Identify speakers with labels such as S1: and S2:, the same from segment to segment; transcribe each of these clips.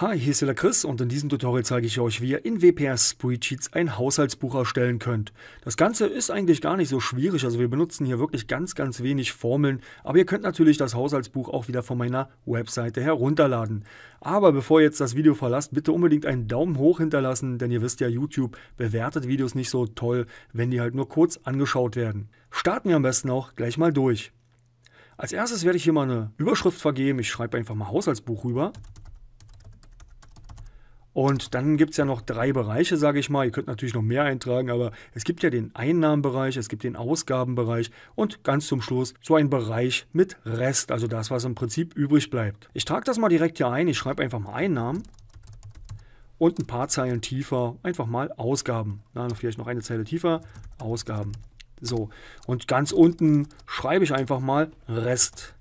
S1: Hi, hier ist der Chris und in diesem Tutorial zeige ich euch, wie ihr in WPR Spreadsheets ein Haushaltsbuch erstellen könnt. Das Ganze ist eigentlich gar nicht so schwierig, also wir benutzen hier wirklich ganz, ganz wenig Formeln, aber ihr könnt natürlich das Haushaltsbuch auch wieder von meiner Webseite herunterladen. Aber bevor ihr jetzt das Video verlasst, bitte unbedingt einen Daumen hoch hinterlassen, denn ihr wisst ja, YouTube bewertet Videos nicht so toll, wenn die halt nur kurz angeschaut werden. Starten wir am besten auch gleich mal durch. Als erstes werde ich hier mal eine Überschrift vergeben. Ich schreibe einfach mal Haushaltsbuch rüber. Und dann gibt es ja noch drei Bereiche, sage ich mal. Ihr könnt natürlich noch mehr eintragen, aber es gibt ja den Einnahmenbereich, es gibt den Ausgabenbereich und ganz zum Schluss so ein Bereich mit Rest, also das, was im Prinzip übrig bleibt. Ich trage das mal direkt hier ein. Ich schreibe einfach mal Einnahmen und ein paar Zeilen tiefer einfach mal Ausgaben. Na, vielleicht noch eine Zeile tiefer, Ausgaben. So, und ganz unten schreibe ich einfach mal Rest.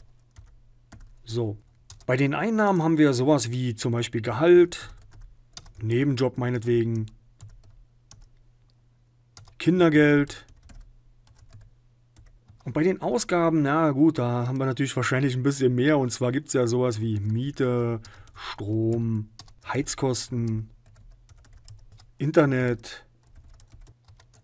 S1: So, bei den Einnahmen haben wir sowas wie zum Beispiel Gehalt, Nebenjob meinetwegen. Kindergeld. Und bei den Ausgaben, na gut, da haben wir natürlich wahrscheinlich ein bisschen mehr. Und zwar gibt es ja sowas wie Miete, Strom, Heizkosten, Internet,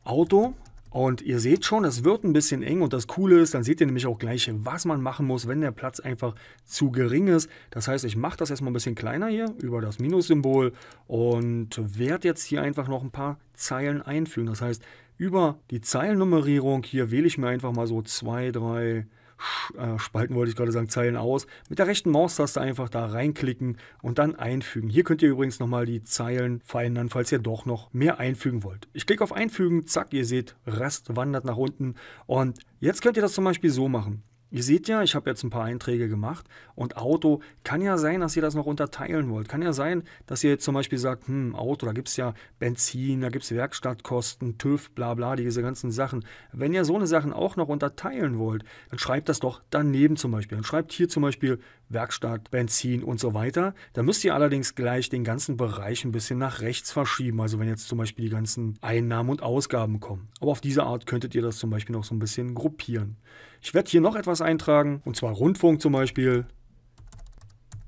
S1: Auto. Und ihr seht schon, es wird ein bisschen eng und das Coole ist, dann seht ihr nämlich auch gleich, was man machen muss, wenn der Platz einfach zu gering ist. Das heißt, ich mache das erstmal ein bisschen kleiner hier über das Minus-Symbol und werde jetzt hier einfach noch ein paar Zeilen einfügen. Das heißt, über die Zeilennummerierung hier wähle ich mir einfach mal so zwei, drei, äh, spalten wollte ich gerade sagen, Zeilen aus, mit der rechten Maustaste einfach da reinklicken und dann einfügen. Hier könnt ihr übrigens nochmal die Zeilen verändern, falls ihr doch noch mehr einfügen wollt. Ich klicke auf Einfügen, zack, ihr seht, Rest wandert nach unten und jetzt könnt ihr das zum Beispiel so machen. Ihr seht ja, ich habe jetzt ein paar Einträge gemacht und Auto kann ja sein, dass ihr das noch unterteilen wollt. Kann ja sein, dass ihr jetzt zum Beispiel sagt, hm, Auto, da gibt es ja Benzin, da gibt es Werkstattkosten, TÜV, bla bla, diese ganzen Sachen. Wenn ihr so eine Sachen auch noch unterteilen wollt, dann schreibt das doch daneben zum Beispiel. Dann schreibt hier zum Beispiel Werkstatt, Benzin und so weiter. Da müsst ihr allerdings gleich den ganzen Bereich ein bisschen nach rechts verschieben. Also wenn jetzt zum Beispiel die ganzen Einnahmen und Ausgaben kommen. Aber auf diese Art könntet ihr das zum Beispiel noch so ein bisschen gruppieren. Ich werde hier noch etwas eintragen, und zwar Rundfunk zum Beispiel.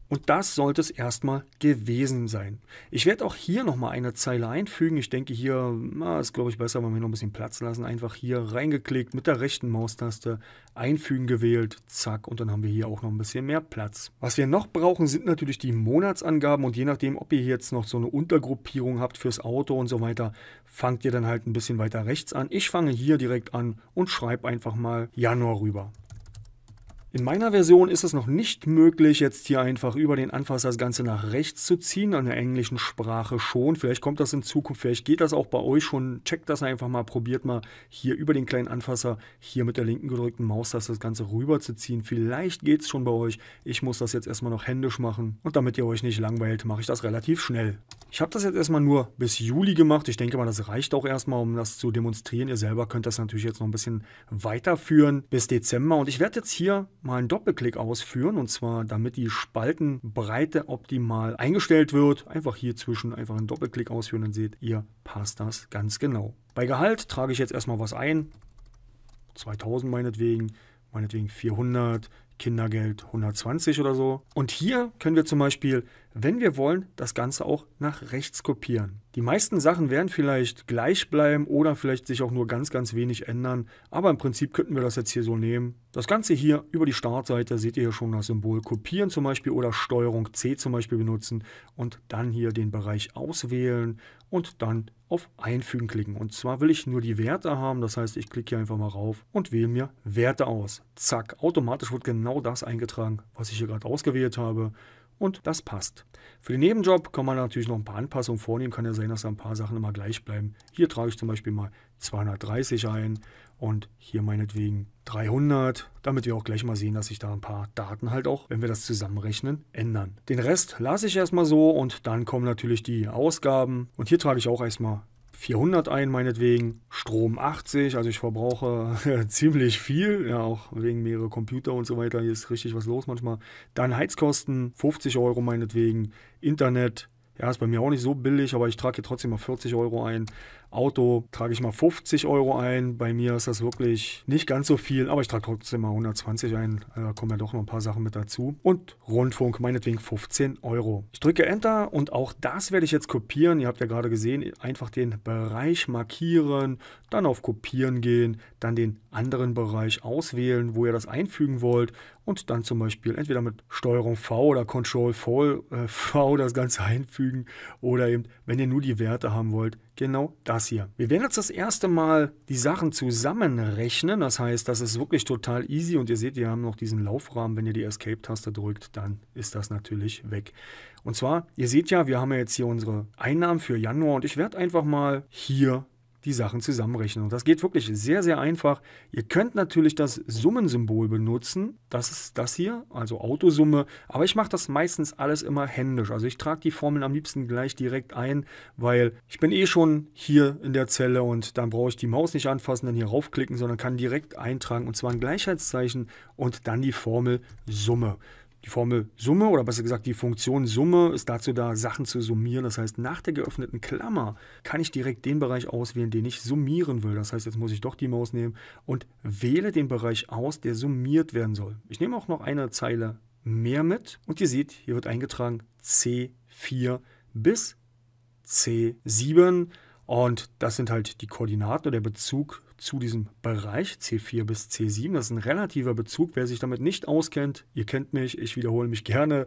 S1: Und das sollte es erstmal gewesen sein. Ich werde auch hier nochmal eine Zeile einfügen. Ich denke hier, na, ist glaube ich besser, wenn wir noch ein bisschen Platz lassen. Einfach hier reingeklickt, mit der rechten Maustaste einfügen gewählt, zack. Und dann haben wir hier auch noch ein bisschen mehr Platz. Was wir noch brauchen, sind natürlich die Monatsangaben. Und je nachdem, ob ihr jetzt noch so eine Untergruppierung habt fürs Auto und so weiter, fangt ihr dann halt ein bisschen weiter rechts an. Ich fange hier direkt an und schreibe einfach mal Januar rüber. In meiner Version ist es noch nicht möglich, jetzt hier einfach über den Anfasser das Ganze nach rechts zu ziehen, an der englischen Sprache schon. Vielleicht kommt das in Zukunft, vielleicht geht das auch bei euch schon. Checkt das einfach mal, probiert mal hier über den kleinen Anfasser, hier mit der linken gedrückten Maustaste das Ganze rüber zu ziehen. Vielleicht geht es schon bei euch. Ich muss das jetzt erstmal noch händisch machen und damit ihr euch nicht langweilt, mache ich das relativ schnell. Ich habe das jetzt erstmal nur bis Juli gemacht. Ich denke mal, das reicht auch erstmal, um das zu demonstrieren. Ihr selber könnt das natürlich jetzt noch ein bisschen weiterführen bis Dezember und ich werde jetzt hier mal einen Doppelklick ausführen und zwar damit die Spaltenbreite optimal eingestellt wird. Einfach hier zwischen einfach einen Doppelklick ausführen, dann seht ihr, passt das ganz genau. Bei Gehalt trage ich jetzt erstmal was ein, 2000 meinetwegen, meinetwegen 400, Kindergeld 120 oder so. Und hier können wir zum Beispiel wenn wir wollen, das Ganze auch nach rechts kopieren. Die meisten Sachen werden vielleicht gleich bleiben oder vielleicht sich auch nur ganz, ganz wenig ändern, aber im Prinzip könnten wir das jetzt hier so nehmen. Das Ganze hier über die Startseite seht ihr hier schon das Symbol kopieren zum Beispiel oder Steuerung C zum Beispiel benutzen und dann hier den Bereich auswählen und dann auf Einfügen klicken. Und zwar will ich nur die Werte haben, das heißt, ich klicke hier einfach mal rauf und wähle mir Werte aus. Zack, automatisch wird genau das eingetragen, was ich hier gerade ausgewählt habe und das passt. Für den Nebenjob kann man natürlich noch ein paar Anpassungen vornehmen. Kann ja sein, dass da ein paar Sachen immer gleich bleiben. Hier trage ich zum Beispiel mal 230 ein und hier meinetwegen 300, damit wir auch gleich mal sehen, dass sich da ein paar Daten halt auch, wenn wir das zusammenrechnen, ändern. Den Rest lasse ich erstmal so und dann kommen natürlich die Ausgaben und hier trage ich auch erstmal 400 ein, meinetwegen, Strom 80, also ich verbrauche ziemlich viel, ja auch wegen mehrere Computer und so weiter, hier ist richtig was los manchmal. Dann Heizkosten 50 Euro meinetwegen, Internet ja, ist bei mir auch nicht so billig, aber ich trage hier trotzdem mal 40 Euro ein. Auto trage ich mal 50 Euro ein. Bei mir ist das wirklich nicht ganz so viel, aber ich trage trotzdem mal 120 ein. Äh, da kommen ja doch noch ein paar Sachen mit dazu. Und Rundfunk, meinetwegen 15 Euro. Ich drücke Enter und auch das werde ich jetzt kopieren. Ihr habt ja gerade gesehen, einfach den Bereich markieren, dann auf Kopieren gehen, dann den anderen Bereich auswählen, wo ihr das einfügen wollt und dann zum Beispiel entweder mit Steuerung V oder Control V, äh, v das Ganze einfügen oder eben, wenn ihr nur die Werte haben wollt, genau das hier. Wir werden jetzt das erste Mal die Sachen zusammenrechnen, das heißt, das ist wirklich total easy und ihr seht, wir haben noch diesen Laufrahmen, wenn ihr die Escape-Taste drückt, dann ist das natürlich weg. Und zwar, ihr seht ja, wir haben ja jetzt hier unsere Einnahmen für Januar und ich werde einfach mal hier die Sachen zusammenrechnen. Und das geht wirklich sehr, sehr einfach. Ihr könnt natürlich das Summensymbol benutzen. Das ist das hier, also Autosumme. Aber ich mache das meistens alles immer händisch. Also ich trage die Formeln am liebsten gleich direkt ein, weil ich bin eh schon hier in der Zelle und dann brauche ich die Maus nicht anfassen, dann hier raufklicken, sondern kann direkt eintragen und zwar ein Gleichheitszeichen und dann die Formel Summe. Die Formel Summe oder besser gesagt die Funktion Summe ist dazu da, Sachen zu summieren. Das heißt, nach der geöffneten Klammer kann ich direkt den Bereich auswählen, den ich summieren will. Das heißt, jetzt muss ich doch die Maus nehmen und wähle den Bereich aus, der summiert werden soll. Ich nehme auch noch eine Zeile mehr mit und ihr seht, hier wird eingetragen C4 bis C7 und das sind halt die Koordinaten oder der Bezug zu diesem Bereich C4 bis C7. Das ist ein relativer Bezug. Wer sich damit nicht auskennt, ihr kennt mich, ich wiederhole mich gerne.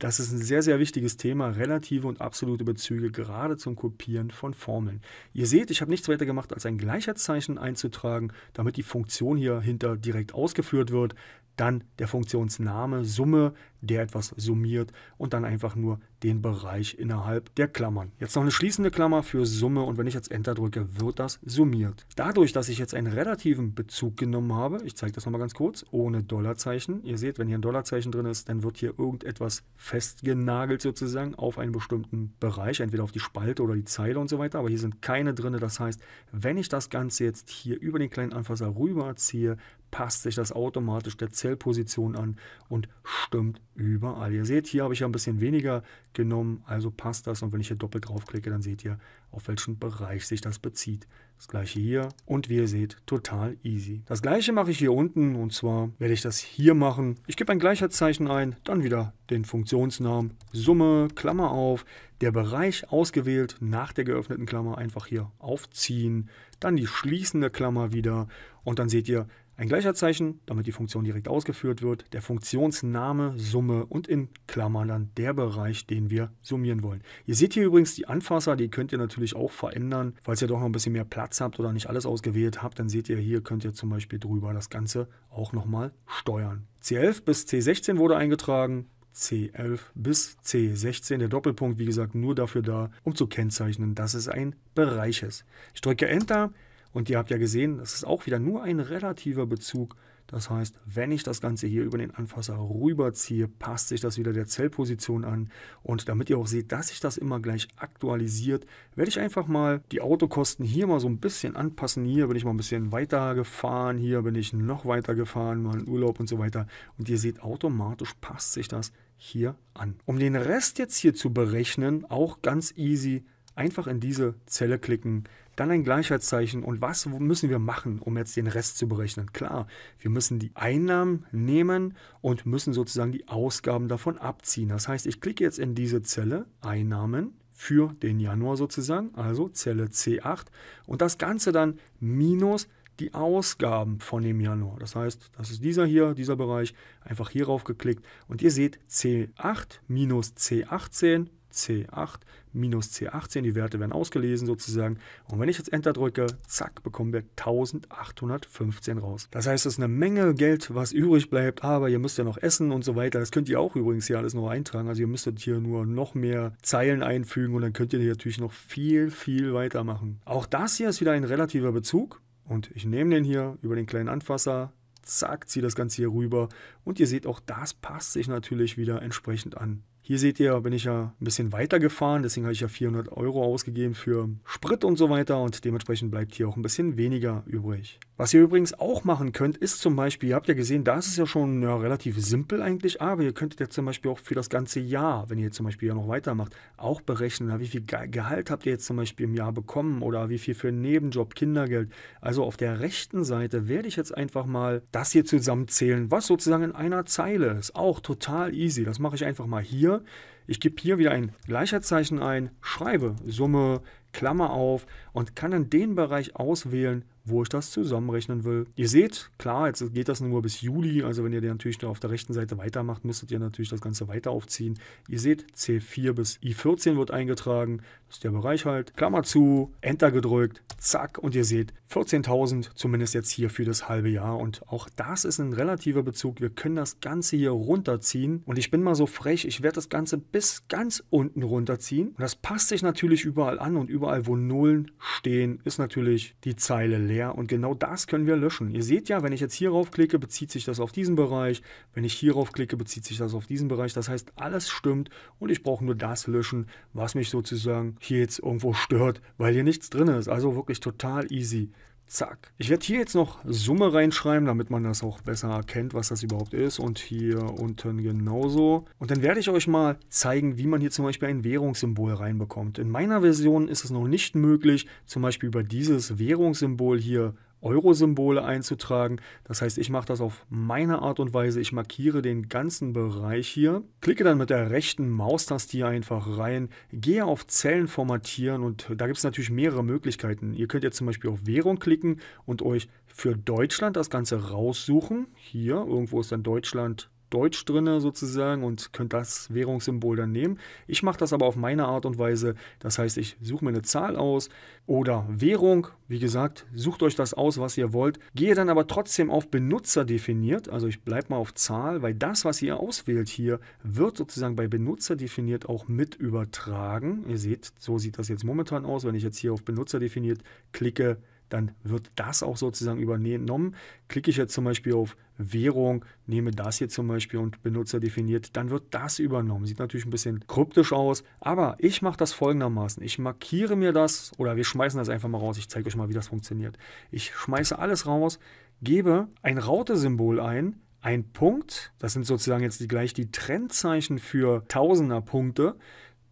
S1: Das ist ein sehr, sehr wichtiges Thema, relative und absolute Bezüge, gerade zum Kopieren von Formeln. Ihr seht, ich habe nichts weiter gemacht, als ein Gleichheitszeichen einzutragen, damit die Funktion hier hinter direkt ausgeführt wird dann der Funktionsname, Summe, der etwas summiert und dann einfach nur den Bereich innerhalb der Klammern. Jetzt noch eine schließende Klammer für Summe und wenn ich jetzt Enter drücke, wird das summiert. Dadurch, dass ich jetzt einen relativen Bezug genommen habe, ich zeige das nochmal ganz kurz, ohne Dollarzeichen. Ihr seht, wenn hier ein Dollarzeichen drin ist, dann wird hier irgendetwas festgenagelt sozusagen auf einen bestimmten Bereich, entweder auf die Spalte oder die Zeile und so weiter, aber hier sind keine drin. Das heißt, wenn ich das Ganze jetzt hier über den kleinen Anfasser rüberziehe, passt sich das automatisch der Zellposition an und stimmt überall. Ihr seht, hier habe ich ja ein bisschen weniger genommen, also passt das. Und wenn ich hier doppelt draufklicke, dann seht ihr, auf welchen Bereich sich das bezieht. Das gleiche hier und wie ihr seht, total easy. Das gleiche mache ich hier unten und zwar werde ich das hier machen. Ich gebe ein Gleichheitszeichen ein, dann wieder den Funktionsnamen, Summe, Klammer auf, der Bereich ausgewählt, nach der geöffneten Klammer einfach hier aufziehen, dann die schließende Klammer wieder und dann seht ihr, ein gleicher Zeichen, damit die Funktion direkt ausgeführt wird, der Funktionsname, Summe und in Klammern dann der Bereich, den wir summieren wollen. Ihr seht hier übrigens die Anfasser, die könnt ihr natürlich auch verändern. Falls ihr doch noch ein bisschen mehr Platz habt oder nicht alles ausgewählt habt, dann seht ihr hier, könnt ihr zum Beispiel drüber das Ganze auch nochmal steuern. C11 bis C16 wurde eingetragen, C11 bis C16. Der Doppelpunkt, wie gesagt, nur dafür da, um zu kennzeichnen, dass es ein Bereich ist. Ich drücke Enter. Und ihr habt ja gesehen, das ist auch wieder nur ein relativer Bezug. Das heißt, wenn ich das Ganze hier über den Anfasser rüberziehe, passt sich das wieder der Zellposition an. Und damit ihr auch seht, dass sich das immer gleich aktualisiert, werde ich einfach mal die Autokosten hier mal so ein bisschen anpassen. Hier bin ich mal ein bisschen weiter gefahren, hier bin ich noch weiter gefahren, mal in Urlaub und so weiter. Und ihr seht, automatisch passt sich das hier an. Um den Rest jetzt hier zu berechnen, auch ganz easy, einfach in diese Zelle klicken dann ein Gleichheitszeichen. Und was müssen wir machen, um jetzt den Rest zu berechnen? Klar, wir müssen die Einnahmen nehmen und müssen sozusagen die Ausgaben davon abziehen. Das heißt, ich klicke jetzt in diese Zelle Einnahmen für den Januar sozusagen, also Zelle C8 und das Ganze dann minus die Ausgaben von dem Januar. Das heißt, das ist dieser hier, dieser Bereich, einfach hierauf geklickt und ihr seht C8 minus C18 C8 minus C18. Die Werte werden ausgelesen sozusagen. Und wenn ich jetzt Enter drücke, zack, bekommen wir 1815 raus. Das heißt, es ist eine Menge Geld, was übrig bleibt, aber ihr müsst ja noch essen und so weiter. Das könnt ihr auch übrigens hier alles noch eintragen. Also ihr müsstet hier nur noch mehr Zeilen einfügen und dann könnt ihr hier natürlich noch viel, viel weitermachen. Auch das hier ist wieder ein relativer Bezug. Und ich nehme den hier über den kleinen Anfasser, zack, ziehe das Ganze hier rüber. Und ihr seht auch, das passt sich natürlich wieder entsprechend an. Hier seht ihr, bin ich ja ein bisschen weiter gefahren, deswegen habe ich ja 400 Euro ausgegeben für Sprit und so weiter und dementsprechend bleibt hier auch ein bisschen weniger übrig. Was ihr übrigens auch machen könnt, ist zum Beispiel, ihr habt ja gesehen, da ist es ja schon ja, relativ simpel eigentlich, aber ihr könntet ja zum Beispiel auch für das ganze Jahr, wenn ihr jetzt zum Beispiel ja noch weitermacht, auch berechnen, wie viel Gehalt habt ihr jetzt zum Beispiel im Jahr bekommen oder wie viel für einen Nebenjob, Kindergeld. Also auf der rechten Seite werde ich jetzt einfach mal das hier zusammenzählen, was sozusagen in einer Zeile ist. Auch total easy. Das mache ich einfach mal hier ich gebe hier wieder ein Gleichheitszeichen ein, schreibe Summe, Klammer auf und kann dann den Bereich auswählen, wo ich das zusammenrechnen will. Ihr seht, klar, jetzt geht das nur bis Juli, also wenn ihr den natürlich auf der rechten Seite weitermacht, müsstet ihr natürlich das Ganze weiter aufziehen. Ihr seht, C4 bis I14 wird eingetragen, das ist der Bereich halt, Klammer zu, Enter gedrückt, zack, und ihr seht 14.000, zumindest jetzt hier für das halbe Jahr und auch das ist ein relativer Bezug, wir können das Ganze hier runterziehen und ich bin mal so frech, ich werde das Ganze bis ganz unten runterziehen und das passt sich natürlich überall an und überall, wo Nullen stehen, ist natürlich die Zeile leer leer und genau das können wir löschen. Ihr seht ja, wenn ich jetzt hierauf klicke, bezieht sich das auf diesen Bereich. Wenn ich hierauf klicke, bezieht sich das auf diesen Bereich. Das heißt, alles stimmt und ich brauche nur das löschen, was mich sozusagen hier jetzt irgendwo stört, weil hier nichts drin ist. Also wirklich total easy. Zack. Ich werde hier jetzt noch Summe reinschreiben, damit man das auch besser erkennt, was das überhaupt ist. Und hier unten genauso. Und dann werde ich euch mal zeigen, wie man hier zum Beispiel ein Währungssymbol reinbekommt. In meiner Version ist es noch nicht möglich, zum Beispiel über dieses Währungssymbol hier Euro-Symbole einzutragen. Das heißt, ich mache das auf meine Art und Weise. Ich markiere den ganzen Bereich hier, klicke dann mit der rechten Maustaste hier einfach rein, gehe auf Zellen formatieren und da gibt es natürlich mehrere Möglichkeiten. Ihr könnt jetzt zum Beispiel auf Währung klicken und euch für Deutschland das Ganze raussuchen. Hier, irgendwo ist dann Deutschland Deutsch drin sozusagen und könnt das Währungssymbol dann nehmen. Ich mache das aber auf meine Art und Weise. Das heißt, ich suche mir eine Zahl aus oder Währung. Wie gesagt, sucht euch das aus, was ihr wollt. Gehe dann aber trotzdem auf Benutzer definiert. Also ich bleibe mal auf Zahl, weil das, was ihr auswählt hier, wird sozusagen bei Benutzer definiert auch mit übertragen. Ihr seht, so sieht das jetzt momentan aus. Wenn ich jetzt hier auf Benutzer definiert klicke, dann wird das auch sozusagen übernommen. Klicke ich jetzt zum Beispiel auf Währung, nehme das hier zum Beispiel und Benutzer definiert, dann wird das übernommen. Sieht natürlich ein bisschen kryptisch aus, aber ich mache das folgendermaßen. Ich markiere mir das oder wir schmeißen das einfach mal raus. Ich zeige euch mal, wie das funktioniert. Ich schmeiße alles raus, gebe ein Raute-Symbol ein, ein Punkt, das sind sozusagen jetzt gleich die Trendzeichen für Tausender Punkte,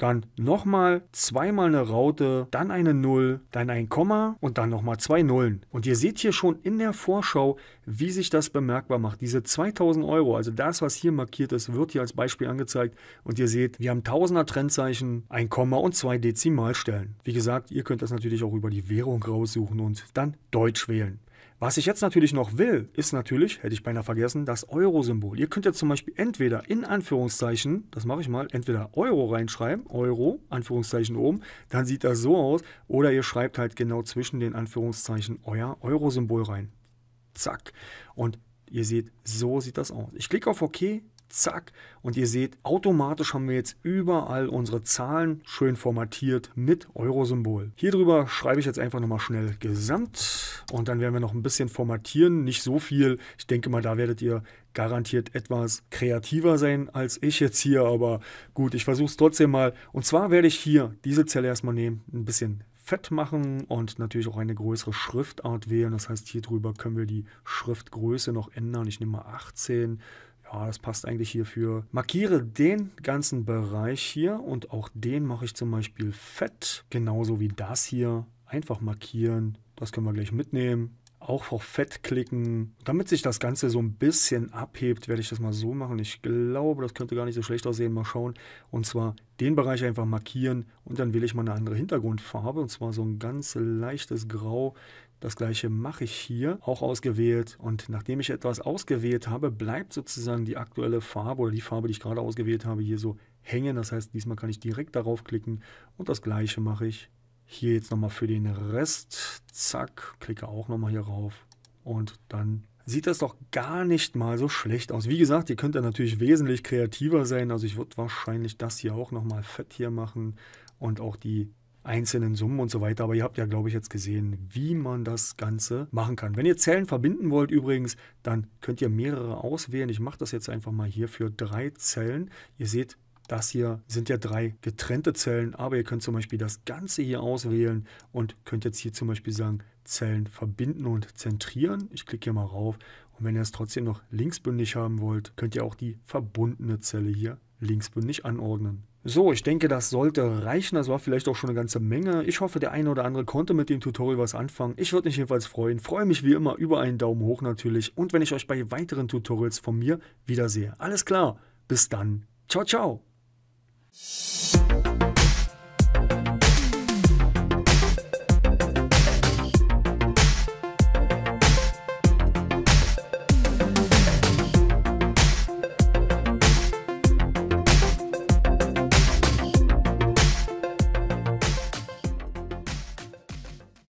S1: dann nochmal zweimal eine Raute, dann eine Null, dann ein Komma und dann nochmal zwei Nullen. Und ihr seht hier schon in der Vorschau, wie sich das bemerkbar macht. Diese 2000 Euro, also das, was hier markiert ist, wird hier als Beispiel angezeigt und ihr seht, wir haben Tausender Trendzeichen, ein Komma und zwei Dezimalstellen. Wie gesagt, ihr könnt das natürlich auch über die Währung raussuchen und dann Deutsch wählen. Was ich jetzt natürlich noch will, ist natürlich, hätte ich beinahe vergessen, das Euro-Symbol. Ihr könnt jetzt zum Beispiel entweder in Anführungszeichen, das mache ich mal, entweder Euro reinschreiben, Euro, Anführungszeichen oben, dann sieht das so aus, oder ihr schreibt halt genau zwischen den Anführungszeichen euer Euro-Symbol rein. Zack. Und Ihr seht, so sieht das aus. Ich klicke auf OK, zack, und ihr seht, automatisch haben wir jetzt überall unsere Zahlen schön formatiert mit Euro-Symbol. Hier drüber schreibe ich jetzt einfach nochmal schnell Gesamt und dann werden wir noch ein bisschen formatieren, nicht so viel. Ich denke mal, da werdet ihr garantiert etwas kreativer sein als ich jetzt hier, aber gut, ich versuche es trotzdem mal. Und zwar werde ich hier diese Zelle erstmal nehmen, ein bisschen fett machen und natürlich auch eine größere Schriftart wählen. Das heißt, hier drüber können wir die Schriftgröße noch ändern. Ich nehme mal 18. Ja, das passt eigentlich hierfür. Markiere den ganzen Bereich hier und auch den mache ich zum Beispiel fett. Genauso wie das hier. Einfach markieren. Das können wir gleich mitnehmen auch auf Fett klicken. Damit sich das Ganze so ein bisschen abhebt, werde ich das mal so machen. Ich glaube, das könnte gar nicht so schlecht aussehen. Mal schauen. Und zwar den Bereich einfach markieren und dann wähle ich mal eine andere Hintergrundfarbe. Und zwar so ein ganz leichtes Grau. Das gleiche mache ich hier, auch ausgewählt. Und nachdem ich etwas ausgewählt habe, bleibt sozusagen die aktuelle Farbe oder die Farbe, die ich gerade ausgewählt habe, hier so hängen. Das heißt, diesmal kann ich direkt darauf klicken und das gleiche mache ich hier jetzt nochmal für den Rest. Zack, klicke auch nochmal hier rauf. Und dann sieht das doch gar nicht mal so schlecht aus. Wie gesagt, ihr könnt da natürlich wesentlich kreativer sein. Also ich würde wahrscheinlich das hier auch nochmal fett hier machen und auch die einzelnen Summen und so weiter. Aber ihr habt ja, glaube ich, jetzt gesehen, wie man das Ganze machen kann. Wenn ihr Zellen verbinden wollt übrigens, dann könnt ihr mehrere auswählen. Ich mache das jetzt einfach mal hier für drei Zellen. Ihr seht, das hier sind ja drei getrennte Zellen, aber ihr könnt zum Beispiel das Ganze hier auswählen und könnt jetzt hier zum Beispiel sagen, Zellen verbinden und zentrieren. Ich klicke hier mal rauf und wenn ihr es trotzdem noch linksbündig haben wollt, könnt ihr auch die verbundene Zelle hier linksbündig anordnen. So, ich denke, das sollte reichen. Das war vielleicht auch schon eine ganze Menge. Ich hoffe, der eine oder andere konnte mit dem Tutorial was anfangen. Ich würde mich jedenfalls freuen. Freue mich wie immer über einen Daumen hoch natürlich und wenn ich euch bei weiteren Tutorials von mir wiedersehe. Alles klar, bis dann. Ciao, ciao. Thank you.